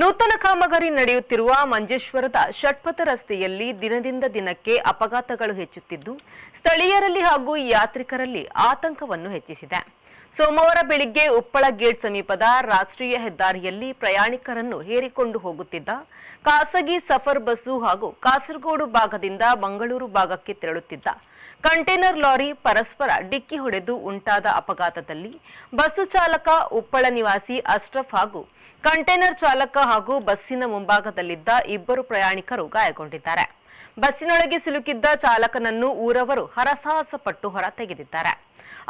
ನೂತನ ಕಾಮಗಾರಿ ನಡೆಯುತ್ತಿರುವ ಮಂಜೇಶ್ವರದ ಷಟ್ಪಥ ರಸ್ತೆಯಲ್ಲಿ ದಿನದಿಂದ ದಿನಕ್ಕೆ ಅಪಘಾತಗಳು ಹೆಚ್ಚುತ್ತಿದ್ದು ಸ್ಥಳೀಯರಲ್ಲಿ ಹಾಗೂ ಯಾತ್ರಿಕರಲ್ಲಿ ಆತಂಕವನ್ನು ಹೆಚ್ಚಿಸಿದೆ ಸೋಮವಾರ ಬೆಳಿಗ್ಗೆ ಉಪ್ಪಳ ಗೇಟ್ ಸಮೀಪದ ರಾಷ್ಟ್ರೀಯ ಹೆದ್ದಾರಿಯಲ್ಲಿ ಪ್ರಯಾಣಿಕರನ್ನು ಹೇರಿಕೊಂಡು ಹೋಗುತ್ತಿದ್ದ ಖಾಸಗಿ ಸಫರ್ ಬಸ್ಸು ಹಾಗೂ ಕಾಸರಗೋಡು ಭಾಗದಿಂದ ಮಂಗಳೂರು ಭಾಗಕ್ಕೆ ತೆರಳುತ್ತಿದ್ದ ಕಂಟೈನರ್ ಲಾರಿ ಪರಸ್ಪರ ಡಿಕ್ಕಿ ಹೊಡೆದು ಉಂಟಾದ ಅಪಘಾತದಲ್ಲಿ ಬಸ್ಸು ಚಾಲಕ ಉಪ್ಪಳ ನಿವಾಸಿ ಅಶ್ರಫ್ ಹಾಗೂ ಕಂಟೈನರ್ ಚಾಲಕ ಹಾಗೂ ಬಸ್ಸಿನ ಮುಂಭಾಗದಲ್ಲಿದ್ದ ಇಬ್ಬರು ಪ್ರಯಾಣಿಕರು ಗಾಯಗೊಂಡಿದ್ದಾರೆ ಬಸ್ಸಿನೊಳಗೆ ಸಿಲುಕಿದ್ದ ಚಾಲಕನನ್ನು ಊರವರು ಹರಸಾಹಸ ಪಟ್ಟು ಹೊರ ತೆಗೆದಿದ್ದಾರೆ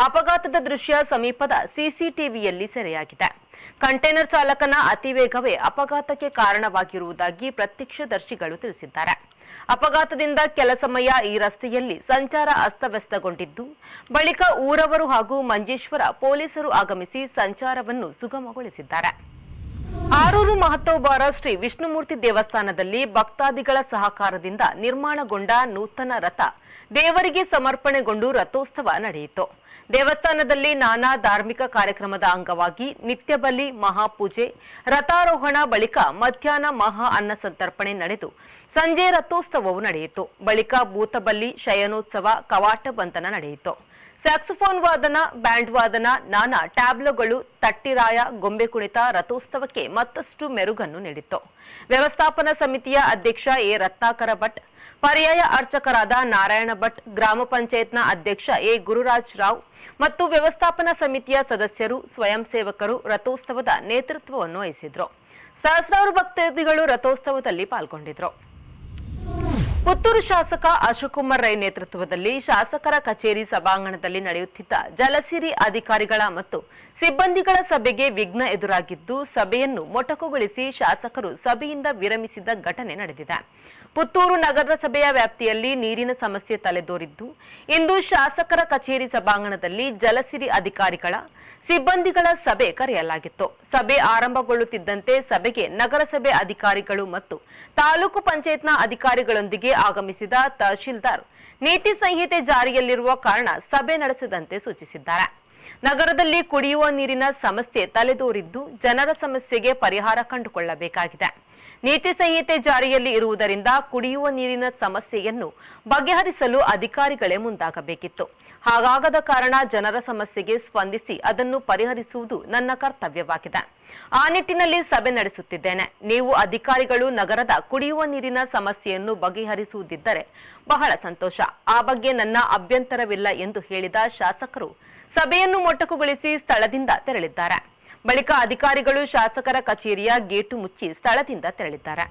ಅಪಘಾತದ ದೃಶ್ಯ ಸಮೀಪದ ಸಿಸಿಟಿವಿಯಲ್ಲಿ ಸೆರೆಯಾಗಿದೆ ಕಂಟೈನರ್ ಚಾಲಕನ ಅತಿವೇಗವೇ ಅಪಘಾತಕ್ಕೆ ಕಾರಣವಾಗಿರುವುದಾಗಿ ಪ್ರತ್ಯಕ್ಷದರ್ಶಿಗಳು ತಿಳಿಸಿದ್ದಾರೆ ಅಪಘಾತದಿಂದ ಕೆಲ ಸಮಯ ಈ ರಸ್ತೆಯಲ್ಲಿ ಸಂಚಾರ ಅಸ್ತವ್ಯಸ್ತಗೊಂಡಿದ್ದು ಬಳಿಕ ಊರವರು ಹಾಗೂ ಮಂಜೇಶ್ವರ ಪೊಲೀಸರು ಆಗಮಿಸಿ ಸಂಚಾರವನ್ನು ಸುಗಮಗೊಳಿಸಿದ್ದಾರೆ ಆರೂರು ಮಹತ್ತೋಬಾರ ಶ್ರೀ ವಿಷ್ಣುಮೂರ್ತಿ ದೇವಸ್ಥಾನದಲ್ಲಿ ಭಕ್ತಾದಿಗಳ ಸಹಕಾರದಿಂದ ನಿರ್ಮಾಣಗೊಂಡ ನೂತನ ರಥ ದೇವರಿಗೆ ಸಮರ್ಪಣೆಗೊಂಡು ರಥೋತ್ಸವ ನಡೆಯಿತು ದೇವಸ್ಥಾನದಲ್ಲಿ ನಾನಾ ಧಾರ್ಮಿಕ ಕಾರ್ಯಕ್ರಮದ ಅಂಗವಾಗಿ ನಿತ್ಯಬಲಿ ಮಹಾಪೂಜೆ ರಥಾರೋಹಣ ಬಳಿಕ ಮಧ್ಯಾಹ್ನ ಮಹಾ ಅನ್ನ ಸಂತರ್ಪಣೆ ನಡೆದು ಸಂಜೆ ರಥೋತ್ಸವವು ನಡೆಯಿತು ಬಳಿಕ ಭೂತಬಲಿ ಶಯನೋತ್ಸವ ಕವಾಟ ಬಂಧನ ನಡೆಯಿತು ಸ್ಯಾಕ್ಸೋಫೋನ್ ವಾದನ ಬ್ಯಾಂಡ್ ವಾದನ ನಾನಾ ಟ್ಯಾಬ್ಲೋಗಳು ತಟ್ಟಿರಾಯ ಗೊಂಬೆ ಕುಣಿತ ರಥೋತ್ಸವಕ್ಕೆ ಮತ್ತಷ್ಟು ಮೆರುಗನ್ನು ನೀಡಿತ್ತು ವ್ಯವಸ್ಥಾಪನಾ ಸಮಿತಿಯ ಅಧ್ಯಕ್ಷ ಎ ರತ್ನಾಕರ ಭಟ್ ಪರ್ಯಾಯ ಅರ್ಚಕರಾದ ನಾರಾಯಣ ಭಟ್ ಗ್ರಾಮ ಪಂಚಾಯತ್ನ ಅಧ್ಯಕ್ಷ ಎ ಗುರುರಾಜ್ ರಾವ್ ಮತ್ತು ವ್ಯವಸ್ಥಾಪನಾ ಸಮಿತಿಯ ಸದಸ್ಯರು ಸ್ವಯಂ ಸೇವಕರು ರಥೋತ್ಸವದ ನೇತೃತ್ವವನ್ನು ವಹಿಸಿದ್ರು ಸಹಸ್ರಾರು ಭಕ್ತಾದಿಗಳು ರಥೋತ್ಸವದಲ್ಲಿ ಪಾಲ್ಗೊಂಡಿದ್ರು ಪುತ್ತೂರು ಶಾಸಕ ಅಶೋಕುಮಾರ್ ರೈ ನೇತೃತ್ವದಲ್ಲಿ ಶಾಸಕರ ಕಚೇರಿ ಸಭಾಂಗಣದಲ್ಲಿ ನಡೆಯುತ್ತಿದ್ದ ಜಲಸಿರಿ ಅಧಿಕಾರಿಗಳ ಮತ್ತು ಸಿಬ್ಬಂದಿಗಳ ಸಭೆಗೆ ವಿಘ್ನ ಎದುರಾಗಿದ್ದು ಸಭೆಯನ್ನು ಮೊಟಕುಗೊಳಿಸಿ ಶಾಸಕರು ಸಭೆಯಿಂದ ವಿರಮಿಸಿದ ಘಟನೆ ನಡೆದಿದೆ ಪುತ್ತೂರು ನಗರಸಭೆಯ ವ್ಯಾಪ್ತಿಯಲ್ಲಿ ನೀರಿನ ಸಮಸ್ಯೆ ತಲೆದೋರಿದ್ದು ಇಂದು ಶಾಸಕರ ಕಚೇರಿ ಸಭಾಂಗಣದಲ್ಲಿ ಜಲಸಿರಿ ಅಧಿಕಾರಿಗಳ ಸಿಬ್ಬಂದಿಗಳ ಸಭೆ ಕರೆಯಲಾಗಿತ್ತು ಸಭೆ ಆರಂಭಗೊಳ್ಳುತ್ತಿದ್ದಂತೆ ಸಭೆಗೆ ನಗರಸಭೆ ಅಧಿಕಾರಿಗಳು ಮತ್ತು ತಾಲೂಕು ಪಂಚಾಯತ್ನ ಅಧಿಕಾರಿಗಳೊಂದಿಗೆ ಆಗಮಿಸಿದ ತಹಶೀಲ್ದಾರ್ ನೀತಿ ಸಂಹಿತೆ ಜಾರಿಯಲ್ಲಿರುವ ಕಾರಣ ಸಭೆ ನಡೆಸದಂತೆ ಸೂಚಿಸಿದ್ದಾರೆ ನಗರದಲ್ಲಿ ಕುಡಿಯುವ ನೀರಿನ ಸಮಸ್ಯೆ ತಲೆದೋರಿದ್ದು ಜನರ ಸಮಸ್ಯೆಗೆ ಪರಿಹಾರ ಕಂಡುಕೊಳ್ಳಬೇಕಾಗಿದೆ ನೀತಿ ಸಂಹಿತೆ ಜಾರಿಯಲ್ಲಿ ಇರುವುದರಿಂದ ಕುಡಿಯುವ ನೀರಿನ ಸಮಸ್ಯೆಯನ್ನು ಬಗೆಹರಿಸಲು ಅಧಿಕಾರಿಗಳೇ ಮುಂದಾಗಬೇಕಿತ್ತು ಹಾಗಾಗದ ಕಾರಣ ಜನರ ಸಮಸ್ಯೆಗೆ ಸ್ಪಂದಿಸಿ ಅದನ್ನು ಪರಿಹರಿಸುವುದು ನನ್ನ ಕರ್ತವ್ಯವಾಗಿದೆ ಆ ನಿಟ್ಟಿನಲ್ಲಿ ಸಭೆ ನಡೆಸುತ್ತಿದ್ದೇನೆ ನೀವು ಅಧಿಕಾರಿಗಳು ನಗರದ ಕುಡಿಯುವ ನೀರಿನ ಸಮಸ್ಯೆಯನ್ನು ಬಗೆಹರಿಸುವುದಿದ್ದರೆ ಬಹಳ ಸಂತೋಷ ಆ ಬಗ್ಗೆ ನನ್ನ ಅಭ್ಯಂತರವಿಲ್ಲ ಎಂದು ಹೇಳಿದ ಶಾಸಕರು ಸಭೆಯನ್ನು ಮೊಟಕುಗೊಳಿಸಿ ಸ್ಥಳದಿಂದ ತೆರಳಿದ್ದಾರೆ ಬಳಿಕ ಅಧಿಕಾರಿಗಳು ಶಾಸಕರ ಕಚೇರಿಯ ಗೇಟು ಮುಚ್ಚಿ ಸ್ಥಳದಿಂದ ತೆರಳಿದ್ದಾರೆ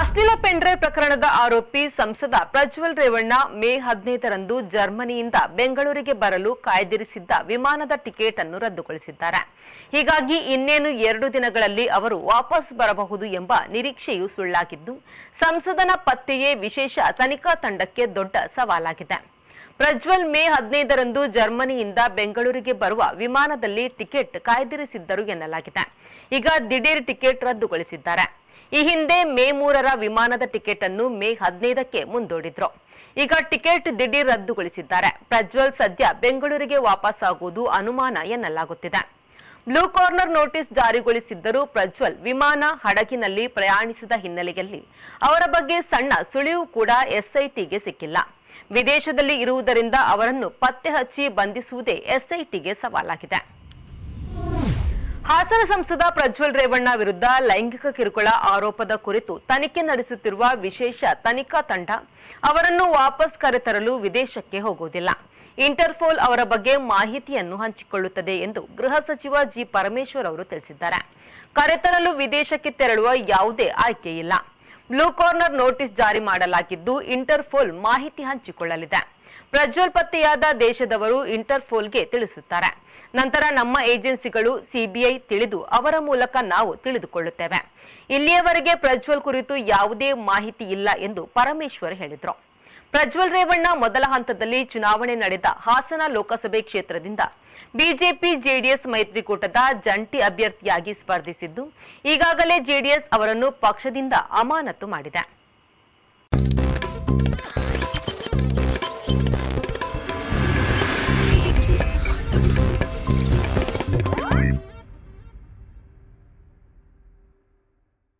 ಅಶ್ಲೀಲ ಪೆಂಡ್ರೆ ಪ್ರಕರಣದ ಆರೋಪಿ ಸಂಸದ ಪ್ರಜ್ವಲ್ ರೇವಣ್ಣ ಮೇ ಹದಿನೈದರಂದು ಜರ್ಮನಿಯಿಂದ ಬೆಂಗಳೂರಿಗೆ ಬರಲು ಕಾಯ್ದಿರಿಸಿದ್ದ ವಿಮಾನದ ಟಿಕೆಟ್ ಅನ್ನು ರದ್ದುಗೊಳಿಸಿದ್ದಾರೆ ಹೀಗಾಗಿ ಇನ್ನೇನು ಎರಡು ದಿನಗಳಲ್ಲಿ ಅವರು ವಾಪಸ್ ಬರಬಹುದು ಎಂಬ ನಿರೀಕ್ಷೆಯೂ ಸುಳ್ಳಾಗಿದ್ದು ಸಂಸದನ ಪತ್ತೆಯೇ ವಿಶೇಷ ತನಿಖಾ ತಂಡಕ್ಕೆ ದೊಡ್ಡ ಸವಾಲಾಗಿದೆ ಪ್ರಜ್ವಲ್ ಮೇ ಹದಿನೈದರಂದು ಜರ್ಮನಿಯಿಂದ ಬೆಂಗಳೂರಿಗೆ ಬರುವ ವಿಮಾನದಲ್ಲಿ ಟಿಕೆಟ್ ಕಾಯ್ದಿರಿಸಿದ್ದರು ಎನ್ನಲಾಗಿದೆ ಈಗ ದಿಢೀರ್ ಟಿಕೆಟ್ ರದ್ದುಗೊಳಿಸಿದ್ದಾರೆ ಈ ಹಿಂದೆ ಮೇ ಮೂರರ ವಿಮಾನದ ಟಿಕೆಟ್ ಅನ್ನು ಮೇ ಹದಿನೈದಕ್ಕೆ ಮುಂದೂಡಿದ್ರು ಈಗ ಟಿಕೆಟ್ ದಿಢೀರ್ ರದ್ದುಗೊಳಿಸಿದ್ದಾರೆ ಪ್ರಜ್ವಲ್ ಸದ್ಯ ಬೆಂಗಳೂರಿಗೆ ವಾಪಸ್ಸಾಗುವುದು ಅನುಮಾನ ಎನ್ನಲಾಗುತ್ತಿದೆ ಬ್ಲೂ ಕಾರ್ನರ್ ನೋಟಿಸ್ ಜಾರಿಗೊಳಿಸಿದ್ದರೂ ಪ್ರಜ್ವಲ್ ವಿಮಾನ ಹಡಗಿನಲ್ಲಿ ಪ್ರಯಾಣಿಸಿದ ಹಿನ್ನೆಲೆಯಲ್ಲಿ ಅವರ ಬಗ್ಗೆ ಸಣ್ಣ ಸುಳಿವು ಕೂಡ ಎಸ್ಐಟಿಗೆ ಸಿಕ್ಕಿಲ್ಲ ವಿದೇಶದಲ್ಲಿ ಇರುವುದರಿಂದ ಅವರನ್ನು ಪತ್ತೆ ಹಚ್ಚಿ ಬಂಧಿಸುವುದೇ ಎಸ್ಐಟಿಗೆ ಸವಾಲಾಗಿದೆ ಹಾಸನ ಸಂಸದ ಪ್ರಜ್ವಲ್ ರೇವಣ್ಣ ವಿರುದ್ಧ ಲೈಂಗಿಕ ಕಿರುಕುಳ ಆರೋಪದ ಕುರಿತು ತನಿಖೆ ನಡೆಸುತ್ತಿರುವ ವಿಶೇಷ ತನಿಖಾ ತಂಡ ಅವರನ್ನು ವಾಪಸ್ ಕರೆತರಲು ವಿದೇಶಕ್ಕೆ ಹೋಗುವುದಿಲ್ಲ ಇಂಟರ್ಪೋಲ್ ಅವರ ಬಗ್ಗೆ ಮಾಹಿತಿಯನ್ನು ಹಂಚಿಕೊಳ್ಳುತ್ತದೆ ಎಂದು ಗೃಹ ಸಚಿವ ಜಿ ಪರಮೇಶ್ವರ್ ಅವರು ತಿಳಿಸಿದ್ದಾರೆ ಕರೆತರಲು ವಿದೇಶಕ್ಕೆ ತೆರಳುವ ಯಾವುದೇ ಆಯ್ಕೆ ಇಲ್ಲ ಬ್ಲೂ ಕಾರ್ನರ್ ನೋಟಿಸ್ ಜಾರಿ ಮಾಡಲಾಗಿದ್ದು ಇಂಟರ್ಫೋಲ್ ಮಾಹಿತಿ ಹಂಚಿಕೊಳ್ಳಲಿದೆ ಪ್ರಜ್ವಲ್ ಪತ್ತೆಯಾದ ದೇಶದವರು ಇಂಟರ್ಫೋಲ್ಗೆ ತಿಳಿಸುತ್ತಾರೆ ನಂತರ ನಮ್ಮ ಏಜೆನ್ಸಿಗಳು ಸಿಬಿಐ ತಿಳಿದು ಅವರ ಮೂಲಕ ನಾವು ತಿಳಿದುಕೊಳ್ಳುತ್ತೇವೆ ಇಲ್ಲಿಯವರೆಗೆ ಪ್ರಜ್ವಲ್ ಕುರಿತು ಯಾವುದೇ ಮಾಹಿತಿ ಇಲ್ಲ ಎಂದು ಪರಮೇಶ್ವರ್ ಹೇಳಿದರು ಪ್ರಜ್ವಲ್ ರೇವಣ್ಣ ಮೊದಲ ಹಂತದಲ್ಲಿ ಚುನಾವಣೆ ನಡೆದ ಹಾಸನ ಲೋಕಸಭೆ ಕ್ಷೇತ್ರದಿಂದ ಬಿಜೆಪಿ ಜೆಡಿಎಸ್ ಮೈತ್ರಿಕೂಟದ ಜಂಟಿ ಅಭ್ಯರ್ಥಿಯಾಗಿ ಸ್ಪರ್ಧಿಸಿದ್ದು ಈಗಾಗಲೇ ಜೆಡಿಎಸ್ ಅವರನ್ನು ಪಕ್ಷದಿಂದ ಅಮಾನತು ಮಾಡಿದೆ